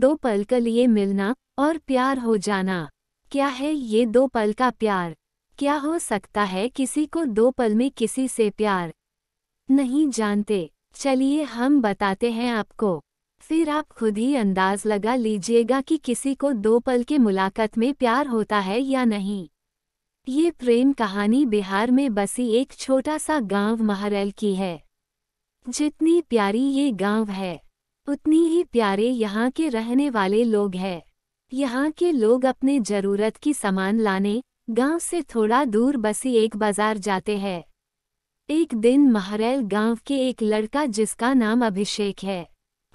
दो पल के लिए मिलना और प्यार हो जाना क्या है ये दो पल का प्यार क्या हो सकता है किसी को दो पल में किसी से प्यार नहीं जानते चलिए हम बताते हैं आपको फिर आप खुद ही अंदाज लगा लीजिएगा कि किसी को दो पल के मुलाकात में प्यार होता है या नहीं ये प्रेम कहानी बिहार में बसी एक छोटा सा गांव महरल की है जितनी प्यारी ये गांव है उतनी ही प्यारे यहाँ के रहने वाले लोग हैं यहाँ के लोग अपने जरूरत की सामान लाने गांव से थोड़ा दूर बसी एक बाजार जाते हैं एक दिन महरैल गांव के एक लड़का जिसका नाम अभिषेक है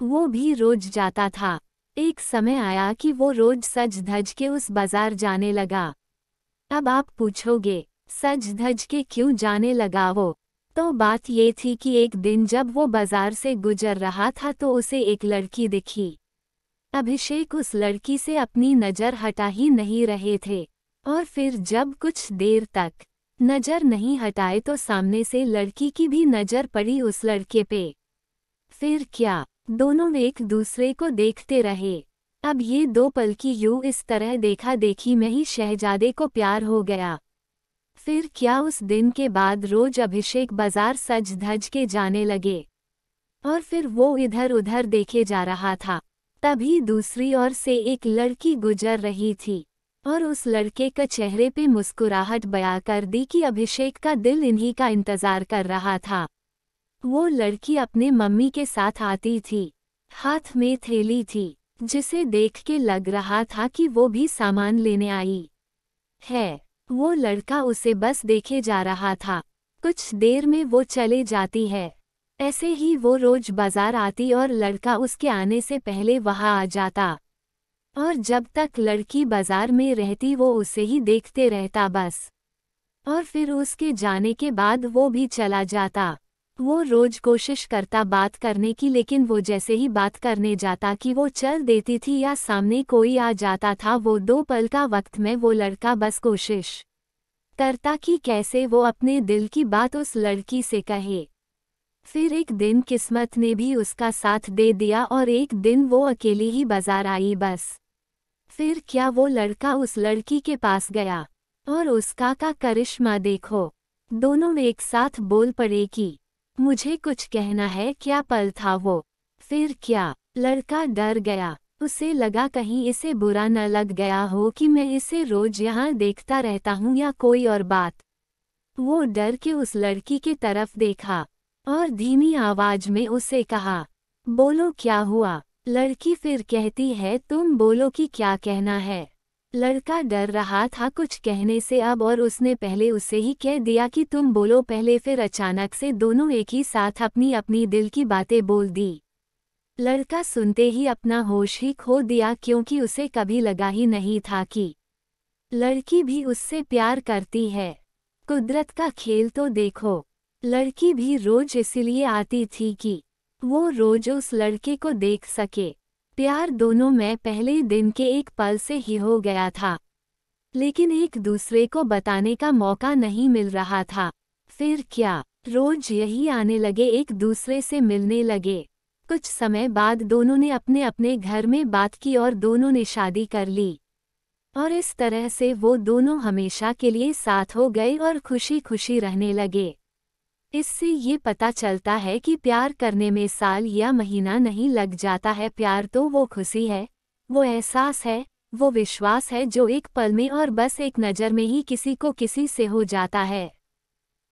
वो भी रोज जाता था एक समय आया कि वो रोज सज धज के उस बाजार जाने लगा अब आप पूछोगे सज धज के क्यों जाने लगा वो तो बात ये थी कि एक दिन जब वो बाजार से गुजर रहा था तो उसे एक लड़की दिखी अभिषेक उस लड़की से अपनी नज़र हटा ही नहीं रहे थे और फिर जब कुछ देर तक नज़र नहीं हटाए तो सामने से लड़की की भी नज़र पड़ी उस लड़के पे फिर क्या दोनों एक दूसरे को देखते रहे अब ये दो पल की इस तरह देखा देखी में ही शहजादे को प्यार हो गया फिर क्या उस दिन के बाद रोज अभिषेक बाजार सज धज के जाने लगे और फिर वो इधर उधर देखे जा रहा था तभी दूसरी ओर से एक लड़की गुजर रही थी और उस लड़के का चेहरे पे मुस्कुराहट बया कर दी कि अभिषेक का दिल इन्हीं का इंतजार कर रहा था वो लड़की अपने मम्मी के साथ आती थी हाथ में थैली थी जिसे देख के लग रहा था कि वो भी सामान लेने आई है वो लड़का उसे बस देखे जा रहा था कुछ देर में वो चले जाती है ऐसे ही वो रोज बाजार आती और लड़का उसके आने से पहले वहाँ आ जाता और जब तक लड़की बाजार में रहती वो उसे ही देखते रहता बस और फिर उसके जाने के बाद वो भी चला जाता वो रोज कोशिश करता बात करने की लेकिन वो जैसे ही बात करने जाता कि वो चल देती थी या सामने कोई आ जाता था वो दो पल का वक्त में वो लड़का बस कोशिश करता कि कैसे वो अपने दिल की बात उस लड़की से कहे फिर एक दिन किस्मत ने भी उसका साथ दे दिया और एक दिन वो अकेली ही बाजार आई बस फिर क्या वो लड़का उस लड़की के पास गया और उसका का करिश्मा देखो दोनों एक साथ बोल पड़े कि मुझे कुछ कहना है क्या पल था वो फिर क्या लड़का डर गया उसे लगा कहीं इसे बुरा न लग गया हो कि मैं इसे रोज यहाँ देखता रहता हूँ या कोई और बात वो डर के उस लड़की के तरफ देखा और धीमी आवाज में उसे कहा बोलो क्या हुआ लड़की फिर कहती है तुम बोलो कि क्या कहना है लड़का डर रहा था कुछ कहने से अब और उसने पहले उसे ही कह दिया कि तुम बोलो पहले फिर अचानक से दोनों एक ही साथ अपनी अपनी दिल की बातें बोल दी लड़का सुनते ही अपना होश ही खो दिया क्योंकि उसे कभी लगा ही नहीं था कि लड़की भी उससे प्यार करती है कुदरत का खेल तो देखो लड़की भी रोज इसलिए आती थी कि वो रोज उस लड़के को देख सके प्यार दोनों में पहले दिन के एक पल से ही हो गया था लेकिन एक दूसरे को बताने का मौका नहीं मिल रहा था फिर क्या रोज यही आने लगे एक दूसरे से मिलने लगे कुछ समय बाद दोनों ने अपने अपने घर में बात की और दोनों ने शादी कर ली और इस तरह से वो दोनों हमेशा के लिए साथ हो गए और खुशी खुशी रहने लगे इससे ये पता चलता है कि प्यार करने में साल या महीना नहीं लग जाता है प्यार तो वो खुशी है वो एहसास है वो विश्वास है जो एक पल में और बस एक नज़र में ही किसी को किसी से हो जाता है